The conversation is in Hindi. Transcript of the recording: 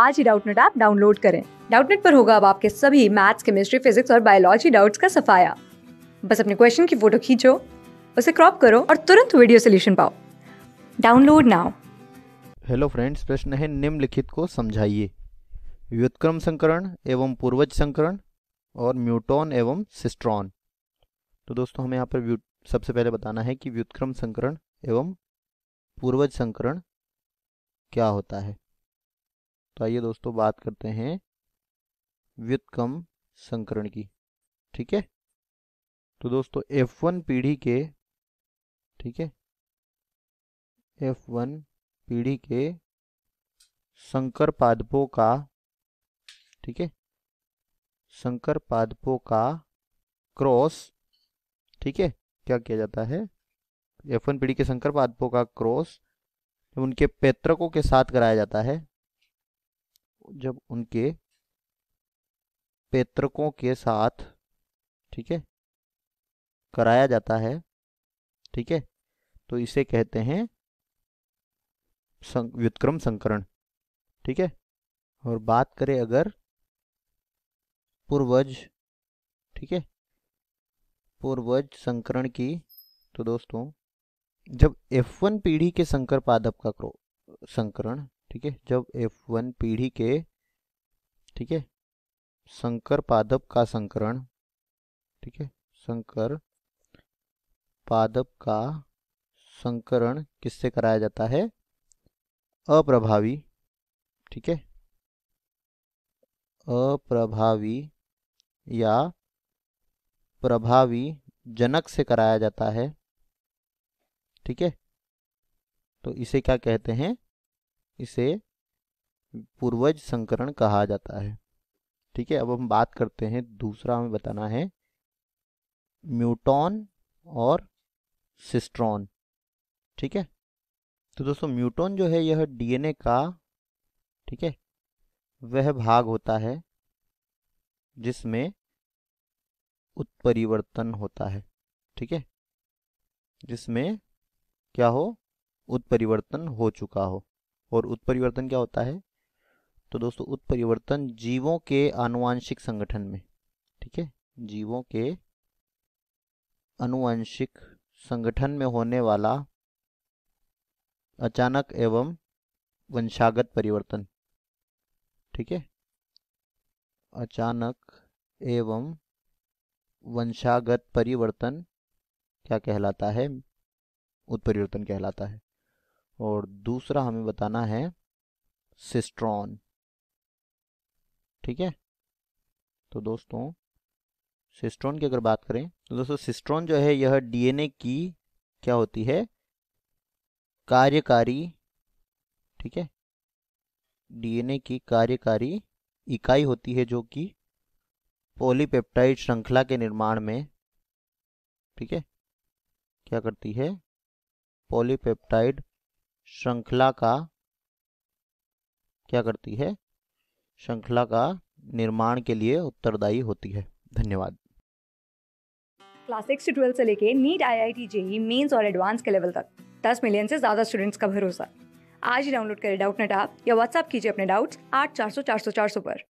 आज ही डाउटनेट ऐप डाउनलोड करें डाउटनेट पर होगा अब आपके सभी मैथ्स केमिस्ट्री फिजिक्स और बायोलॉजी डाउट्स का सफाया बस अपने क्वेश्चन की फोटो खींचो उसे क्रॉप करो और तुरंत वीडियो सोल्यूशन पाओ डाउनलोड नाउ हेलो फ्रेंड्स प्रश्न है निम्नलिखित को समझाइए व्युत्क्रम संकरण एवं पूर्वज संकरण और म्यूटॉन एवं सिस्ट्रॉन तो दोस्तों हमें यहाँ पर सबसे पहले बताना है कि व्युत्क्रम संकरण एवं पूर्वज संकरण क्या होता है तो आइए दोस्तों बात करते हैं व्युत्कम संकरण की ठीक है तो दोस्तों एफ वन पीढ़ी के ठीक है एफ वन पीढ़ी के संकर पादपों का ठीक है संकर पादपों का क्रॉस ठीक है क्या किया जाता है एफ वन पीढ़ी के संकर पादपों का क्रॉस उनके पैतृकों के साथ कराया जाता है जब उनके पैतृकों के साथ ठीक है कराया जाता है ठीक है तो इसे कहते हैं व्युतक्रम संकरण ठीक है और बात करें अगर पूर्वज ठीक है पूर्वज संकरण की तो दोस्तों जब F1 पीढ़ी के संकर पादप का संकरण ठीक है जब F1 पीढ़ी के ठीक है संकर पादप का संकरण ठीक है संकर पादप का संकरण किससे कराया जाता है अप्रभावी ठीक है अप्रभावी या प्रभावी जनक से कराया जाता है ठीक है तो इसे क्या कहते हैं इसे पूर्वज संकरण कहा जाता है ठीक है अब हम बात करते हैं दूसरा हमें बताना है म्यूटॉन और सिस्ट्रॉन ठीक है तो दोस्तों म्यूटॉन जो है यह डीएनए का ठीक है वह भाग होता है जिसमें उत्परिवर्तन होता है ठीक है जिसमें क्या हो उत्परिवर्तन हो चुका हो और उत्परिवर्तन क्या होता है तो दोस्तों उत्परिवर्तन जीवों के आनुवांशिक संगठन में ठीक है जीवों के अनुवांशिक संगठन में होने वाला अचानक एवं वंशागत परिवर्तन ठीक है अचानक एवं वंशागत परिवर्तन क्या कहलाता है उत्परिवर्तन कहलाता है और दूसरा हमें बताना है सिस्ट्रॉन ठीक है तो दोस्तों सिस्ट्रॉन की अगर बात करें तो दोस्तों सिस्ट्रॉन जो है यह डीएनए की क्या होती है कार्यकारी ठीक है डीएनए की कार्यकारी इकाई होती है जो कि पॉलीपेप्टाइड श्रृंखला के निर्माण में ठीक है क्या करती है पॉलीपेप्टाइड श्रृंखला का क्या करती है श्रृंखला का निर्माण के लिए उत्तरदायी होती है धन्यवाद क्लास सिक्स से ट्वेल्थ से लेके NEET I I T JEE mains और एडवांस के लेवल तक दस मिलियन से ज़्यादा स्टूडेंट्स का भरोसा आज ही डाउनलोड करें डाउट नेट आप या व्हाट्सअप कीजिए अपने डाउट्स आठ चार सौ चार सौ चार सौ पर